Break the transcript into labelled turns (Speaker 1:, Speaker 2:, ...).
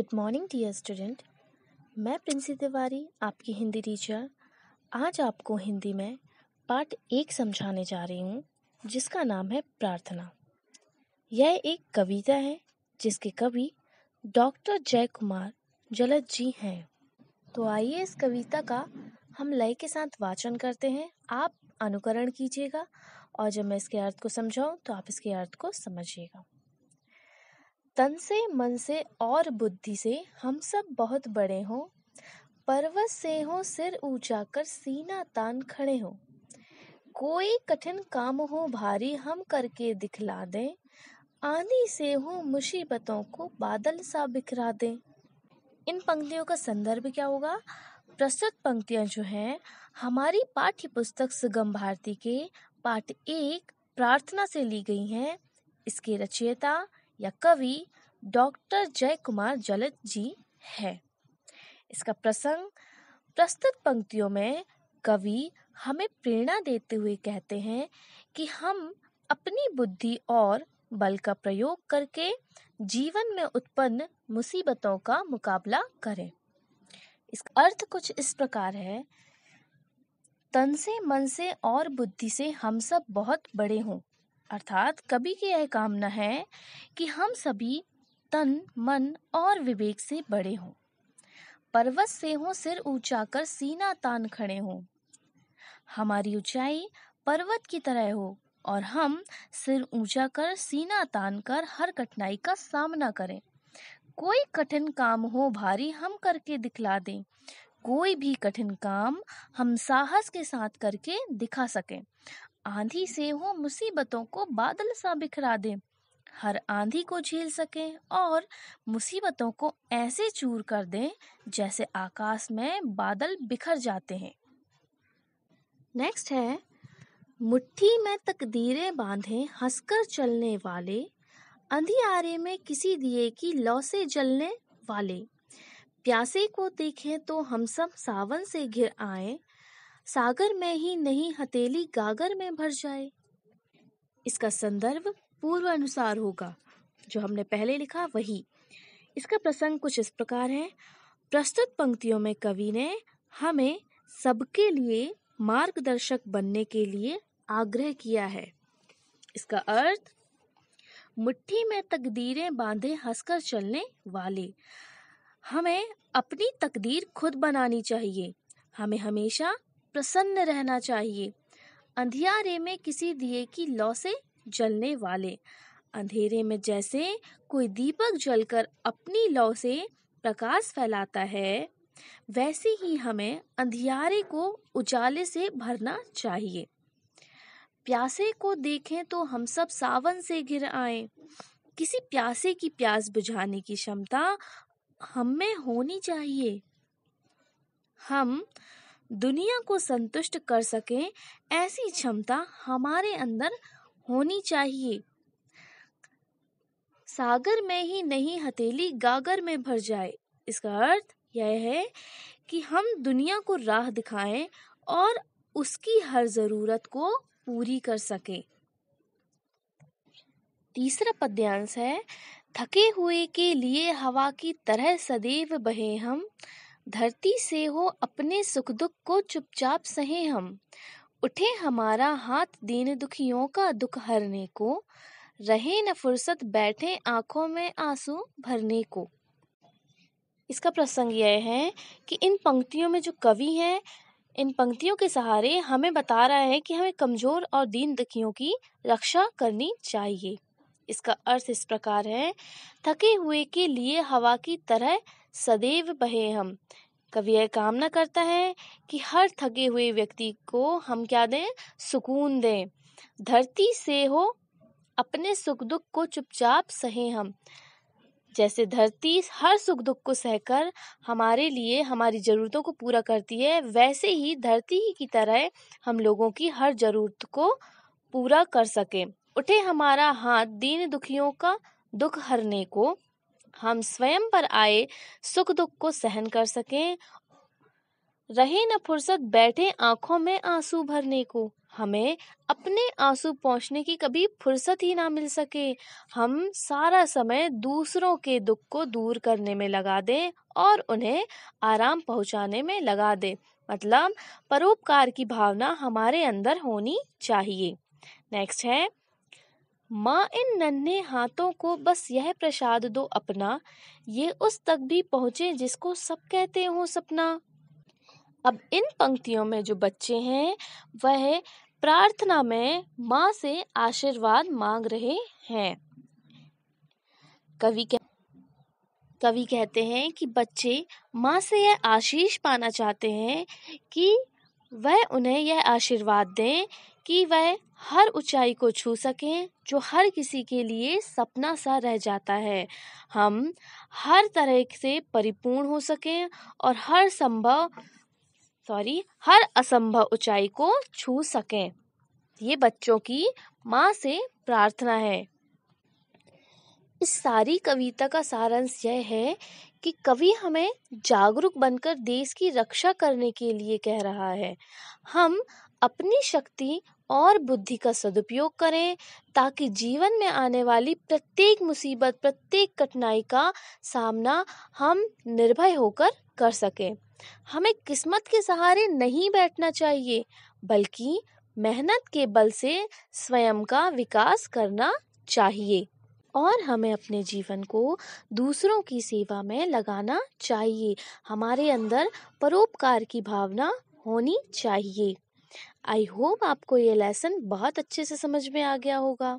Speaker 1: good morning dear student मैं प्रिंसी तिवारी आपकी Hindi teacher आज आपको हिंदी में पार्ट एक समझाने जा रही हूँ जिसका नाम है प्रार्थना यह एक कविता है जिसके कवि डॉक्टर जय कुमार जलद जी हैं तो आइए इस कविता का हम लय के साथ वाचन करते हैं आप अनुकरण कीजिएगा और जब मैं इसके अर्थ को समझाऊँ तो आप इसके अर्थ को समझिएगा तन से मन से और बुद्धि से हम सब बहुत बड़े हों पर्वत से हो सिर ऊंचा कर सीना तान खड़े हो कोई कठिन काम हो भारी हम करके दिखला दे आनी से हो मुसीबतों को बादल सा बिखरा दे इन पंक्तियों का संदर्भ क्या होगा प्रस्तुत पंक्तियां जो हैं हमारी पाठ्य पुस्तक सुगम भारती के पाठ एक प्रार्थना से ली गई हैं इसके रचयिता या कवि डॉक्टर जय कुमार जलत जी है इसका प्रसंग प्रस्तुत पंक्तियों में कवि हमें प्रेरणा देते हुए कहते हैं कि हम अपनी बुद्धि और बल का प्रयोग करके जीवन में उत्पन्न मुसीबतों का मुकाबला करें इसका अर्थ कुछ इस प्रकार है तन से मन से और बुद्धि से हम सब बहुत बड़े हों अर्थात कभी की यह कामना है कि हम सभी तन मन और विवेक से बड़े हों पर्वत से हों सिर ऊंचा कर सीना तान खड़े हों हमारी ऊंचाई पर्वत की तरह हो और हम सिर ऊंचा कर सीना तान कर हर कठिनाई का सामना करें कोई कठिन काम हो भारी हम करके दिखला दें कोई भी कठिन काम हम साहस के साथ करके दिखा सकें आंधी से हो मुसीबतों को बादल सा बिखरा दे हर आंधी को झेल सके और मुसीबतों को ऐसे चूर कर दे जैसे आकाश में बादल बिखर जाते हैं नेक्स्ट है मुट्ठी में तकदीरें बांधे हंसकर चलने वाले अंधियारे में किसी दिए की लौ से जलने वाले प्यासे को देखें तो हम सब सावन से घिर आए सागर में ही नहीं हथेली गागर में भर जाए इसका संदर्भ पूर्व अनुसार होगा जो हमने पहले लिखा वही इसका प्रसंग कुछ इस प्रकार है प्रस्तुत पंक्तियों में कवि ने हमें सबके लिए मार्गदर्शक बनने के लिए आग्रह किया है इसका अर्थ मुट्ठी में तकदीरें बांधे हंसकर चलने वाले हमें अपनी तकदीर खुद बनानी चाहिए हमें हमेशा प्रसन्न रहना चाहिए अंधियारे में किसी दिए की लौ से जलने वाले अंधेरे में जैसे कोई दीपक जलकर अपनी लौ से प्रकाश फैलाता है वैसे ही हमें अंधियारे को उजाले से भरना चाहिए प्यासे को देखें तो हम सब सावन से घिर आए किसी प्यासे की प्यास बुझाने की क्षमता हम में होनी चाहिए हम दुनिया को संतुष्ट कर सकें ऐसी क्षमता हमारे अंदर होनी चाहिए सागर में ही नहीं हथेली गागर में भर जाए इसका अर्थ यह है कि हम दुनिया को राह दिखाएं और उसकी हर ज़रूरत को पूरी कर सकें तीसरा पद्यांश है थके हुए के लिए हवा की तरह सदैव बहे हम धरती से हो अपने सुख दुख को चुपचाप सहे हम उठे हमारा हाथ दीन दुखियों का दुख हरने को रहे न फुर्सत बैठे आंखों में आंसू भरने को इसका प्रसंग यह है कि इन पंक्तियों में जो कवि हैं इन पंक्तियों के सहारे हमें बता रहा है कि हमें कमज़ोर और दीन दुखियों की रक्षा करनी चाहिए इसका अर्थ इस प्रकार है थके हुए के लिए हवा की तरह सदैव बहे हम कवि यह कामना करता है कि हर थके हुए व्यक्ति को हम क्या दें सुकून दें धरती से हो अपने सुख दुख को चुपचाप सहे हम जैसे धरती हर सुख दुख को सहकर हमारे लिए हमारी ज़रूरतों को पूरा करती है वैसे ही धरती की तरह हम लोगों की हर ज़रूरत को पूरा कर सकें उठे हमारा हाथ दीन दुखियों का दुख हरने को हम स्वयं पर आए सुख दुख को सहन कर सकें रहे न फुर्सत बैठे आंखों में आंसू भरने को हमें अपने आंसू पहुंचने की कभी फुर्सत ही ना मिल सके हम सारा समय दूसरों के दुख को दूर करने में लगा दें और उन्हें आराम पहुंचाने में लगा दें मतलब परोपकार की भावना हमारे अंदर होनी चाहिए नेक्स्ट है माँ इन नन्हे हाथों को बस यह प्रसाद दो अपना ये उस तक भी पहुँचे जिसको सब कहते हो सपना अब इन पंक्तियों में जो बच्चे हैं वह प्रार्थना में माँ से आशीर्वाद मांग रहे हैं कवि कवि कहते हैं कि बच्चे माँ से यह आशीष पाना चाहते हैं कि वह उन्हें यह आशीर्वाद दें कि वह हर ऊंचाई को छू सकें जो हर किसी के लिए सपना सा रह जाता है हम हर तरह से परिपूर्ण हो सकें और हर संभव सॉरी हर असंभव ऊंचाई को छू सकें ये बच्चों की माँ से प्रार्थना है इस सारी कविता का सारांश यह है कि कवि हमें जागरूक बनकर देश की रक्षा करने के लिए कह रहा है हम अपनी शक्ति और बुद्धि का सदुपयोग करें ताकि जीवन में आने वाली प्रत्येक मुसीबत प्रत्येक कठिनाई का सामना हम निर्भय होकर कर सकें हमें किस्मत के सहारे नहीं बैठना चाहिए बल्कि मेहनत के बल से स्वयं का विकास करना चाहिए और हमें अपने जीवन को दूसरों की सेवा में लगाना चाहिए हमारे अंदर परोपकार की भावना होनी चाहिए आई होप आपको ये लेसन बहुत अच्छे से समझ में आ गया होगा